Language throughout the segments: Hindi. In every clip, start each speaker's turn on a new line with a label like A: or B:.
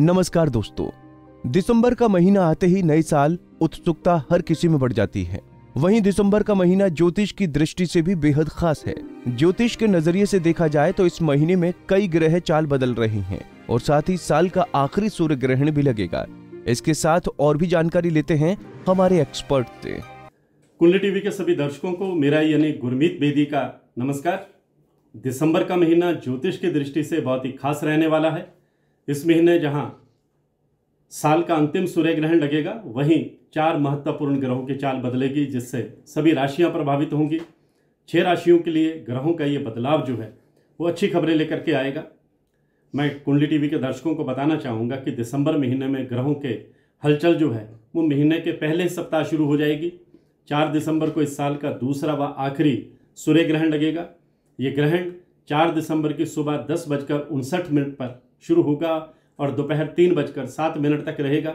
A: नमस्कार दोस्तों दिसंबर का महीना आते ही नए साल उत्सुकता हर किसी में बढ़ जाती है वहीं दिसंबर का महीना ज्योतिष की दृष्टि से भी बेहद खास है ज्योतिष के नजरिए से देखा जाए तो इस महीने में कई ग्रह चाल बदल रहे हैं और साथ ही साल का आखिरी सूर्य ग्रहण भी लगेगा इसके साथ और भी जानकारी लेते हैं हमारे एक्सपर्ट से कुंडली टीवी के सभी दर्शकों को मेरा यानी गुरमीत बेदी का नमस्कार दिसंबर का महीना ज्योतिष की दृष्टि से बहुत ही खास रहने वाला है इस महीने जहां साल का अंतिम सूर्य ग्रहण लगेगा वहीं चार महत्वपूर्ण ग्रहों की चाल बदलेगी जिससे सभी राशियां प्रभावित होंगी छह राशियों के लिए ग्रहों का ये बदलाव जो है वो अच्छी खबरें लेकर के आएगा मैं कुंडली टीवी के दर्शकों को बताना चाहूँगा कि दिसंबर महीने में ग्रहों के हलचल जो है वो महीने के पहले सप्ताह शुरू हो जाएगी चार दिसंबर को इस साल का दूसरा व आखिरी सूर्य ग्रहण लगेगा ये ग्रहण चार दिसंबर की सुबह दस बजकर उनसठ मिनट पर शुरू होगा और दोपहर तीन बजकर सात मिनट तक रहेगा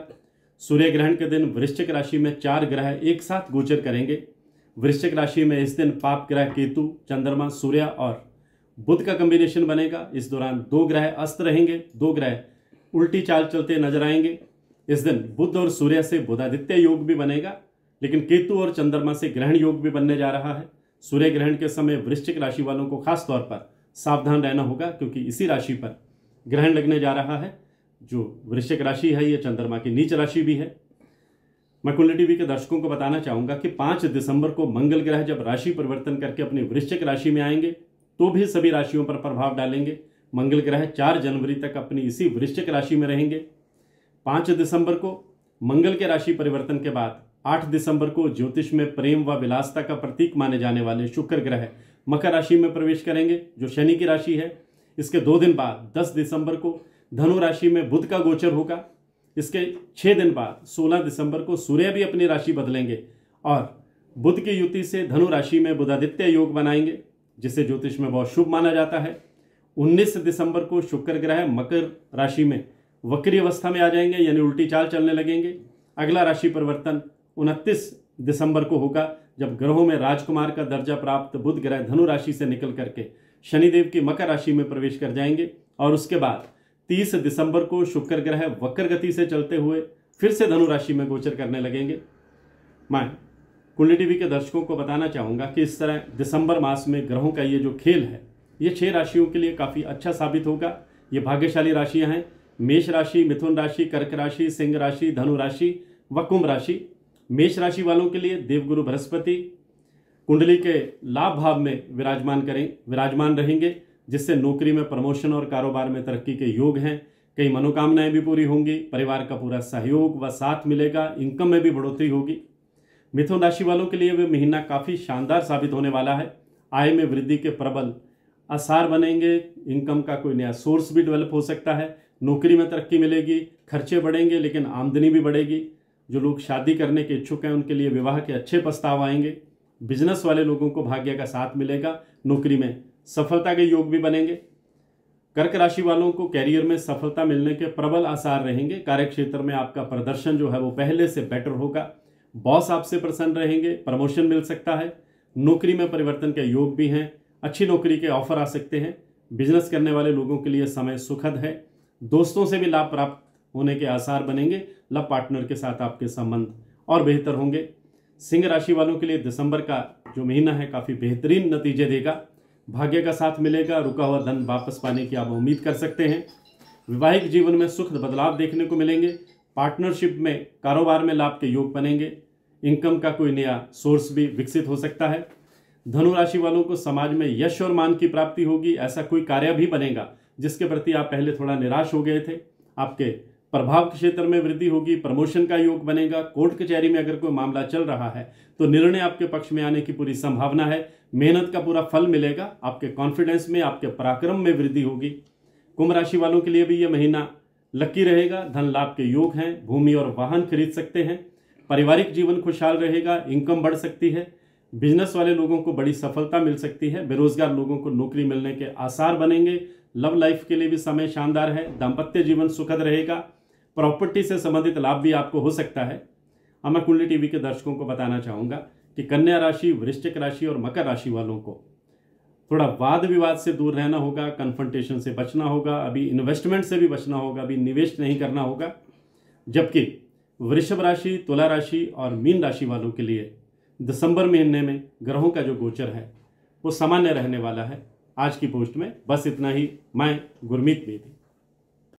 A: सूर्य ग्रहण के दिन वृश्चिक राशि में चार ग्रह एक साथ गोचर करेंगे वृश्चिक राशि में इस दिन पाप ग्रह केतु चंद्रमा सूर्य और बुध का कम्बिनेशन बनेगा इस दौरान दो ग्रह अस्त रहेंगे दो ग्रह उल्टी चाल चलते नजर आएंगे इस दिन बुध और सूर्य से बुधादित्य योग भी बनेगा लेकिन केतु और चंद्रमा से ग्रहण योग भी बनने जा रहा है सूर्य ग्रहण के समय वृश्चिक राशि वालों को खास तौर पर सावधान रहना होगा क्योंकि इसी राशि पर ग्रहण लगने जा रहा है जो वृश्चिक राशि है ये चंद्रमा की नीच राशि भी है मैं कुंडली टीवी के दर्शकों को बताना चाहूंगा कि पांच दिसंबर को मंगल ग्रह जब राशि परिवर्तन करके अपनी वृश्चिक राशि में आएंगे तो भी सभी राशियों पर प्रभाव डालेंगे मंगल ग्रह चार जनवरी तक अपनी इसी वृश्चिक राशि में रहेंगे पांच दिसंबर को मंगल के राशि परिवर्तन के बाद आठ दिसंबर को ज्योतिष में प्रेम व विलासता का प्रतीक माने जाने वाले शुक्र ग्रह मकर राशि में प्रवेश करेंगे जो शनि की राशि है इसके दो दिन बाद 10 दिसंबर को धनु राशि में बुध का गोचर होगा इसके छः दिन बाद 16 दिसंबर को सूर्य भी अपनी राशि बदलेंगे और बुध की युति से धनु राशि में बुधादित्य योग बनाएंगे जिसे ज्योतिष में बहुत शुभ माना जाता है 19 दिसंबर को शुक्र ग्रह मकर राशि में वक्री अवस्था में आ जाएंगे यानी उल्टी चाल चलने लगेंगे अगला राशि परिवर्तन उनतीस दिसंबर को होगा जब ग्रहों में राजकुमार का दर्जा प्राप्त बुध ग्रह धनु राशि से निकल करके शनिदेव की मकर राशि में प्रवेश कर जाएंगे और उसके बाद 30 दिसंबर को शुक्र ग्रह वक्र गति से चलते हुए फिर से धनु राशि में गोचर करने लगेंगे मैं कुंडली टीवी के दर्शकों को बताना चाहूँगा कि इस तरह दिसंबर मास में ग्रहों का ये जो खेल है ये छः राशियों के लिए काफ़ी अच्छा साबित होगा ये भाग्यशाली राशियाँ हैं मेष राशि मिथुन राशि कर्क राशि सिंह राशि धनु राशि व कुंभ राशि मेष राशि वालों के लिए देवगुरु बृहस्पति कुंडली के लाभ भाव में विराजमान करें विराजमान रहेंगे जिससे नौकरी में प्रमोशन और कारोबार में तरक्की के योग हैं कई मनोकामनाएं भी पूरी होंगी परिवार का पूरा सहयोग व साथ मिलेगा इनकम में भी बढ़ोतरी होगी मिथुन राशि वालों के लिए वे महीना काफ़ी शानदार साबित होने वाला है आय में वृद्धि के प्रबल आसार बनेंगे इनकम का कोई नया सोर्स भी डेवलप हो सकता है नौकरी में तरक्की मिलेगी खर्चे बढ़ेंगे लेकिन आमदनी भी बढ़ेगी जो लोग शादी करने के इच्छुक हैं उनके लिए विवाह के अच्छे प्रस्ताव आएंगे बिजनेस वाले लोगों को भाग्य का साथ मिलेगा नौकरी में सफलता के योग भी बनेंगे कर्क राशि वालों को कैरियर में सफलता मिलने के प्रबल आसार रहेंगे कार्य क्षेत्र में आपका प्रदर्शन जो है वो पहले से बेटर होगा बॉस आपसे प्रसन्न रहेंगे प्रमोशन मिल सकता है नौकरी में परिवर्तन के योग भी हैं अच्छी नौकरी के ऑफर आ सकते हैं बिजनेस करने वाले लोगों के लिए समय सुखद है दोस्तों से भी लाभ प्राप्त होने के आसार बनेंगे लव पार्टनर के साथ आपके संबंध और बेहतर होंगे सिंह राशि वालों के लिए दिसंबर का जो महीना है काफ़ी बेहतरीन नतीजे देगा भाग्य का साथ मिलेगा रुका हुआ धन वापस पाने की आप उम्मीद कर सकते हैं वैवाहिक जीवन में सुख बदलाव देखने को मिलेंगे पार्टनरशिप में कारोबार में लाभ के योग बनेंगे इनकम का कोई नया सोर्स भी विकसित हो सकता है धनु राशि वालों को समाज में यश और मान की प्राप्ति होगी ऐसा कोई कार्य भी बनेगा जिसके प्रति आप पहले थोड़ा निराश हो गए थे आपके प्रभाव क्षेत्र में वृद्धि होगी प्रमोशन का योग बनेगा कोर्ट कचहरी में अगर कोई मामला चल रहा है तो निर्णय आपके पक्ष में आने की पूरी संभावना है मेहनत का पूरा फल मिलेगा आपके कॉन्फिडेंस में आपके पराक्रम में वृद्धि होगी कुंभ राशि वालों के लिए भी यह महीना लकी रहेगा धन लाभ के योग हैं भूमि और वाहन खरीद सकते हैं पारिवारिक जीवन खुशहाल रहेगा इनकम बढ़ सकती है बिजनेस वाले लोगों को बड़ी सफलता मिल सकती है बेरोजगार लोगों को नौकरी मिलने के आसार बनेंगे लव लाइफ के लिए भी समय शानदार है दाम्पत्य जीवन सुखद रहेगा प्रॉपर्टी से संबंधित लाभ भी आपको हो सकता है मैं कुंडली टीवी के दर्शकों को बताना चाहूँगा कि कन्या राशि वृश्चिक राशि और मकर राशि वालों को थोड़ा वाद विवाद से दूर रहना होगा कन्फ्रंटेशन से बचना होगा अभी इन्वेस्टमेंट से भी बचना होगा अभी निवेश नहीं करना होगा जबकि वृषभ राशि तुला राशि और मीन राशि वालों के लिए दिसंबर महीने में ग्रहों का जो गोचर है वो सामान्य रहने वाला है आज की पोस्ट में बस इतना ही मैं गुरमीत बेदी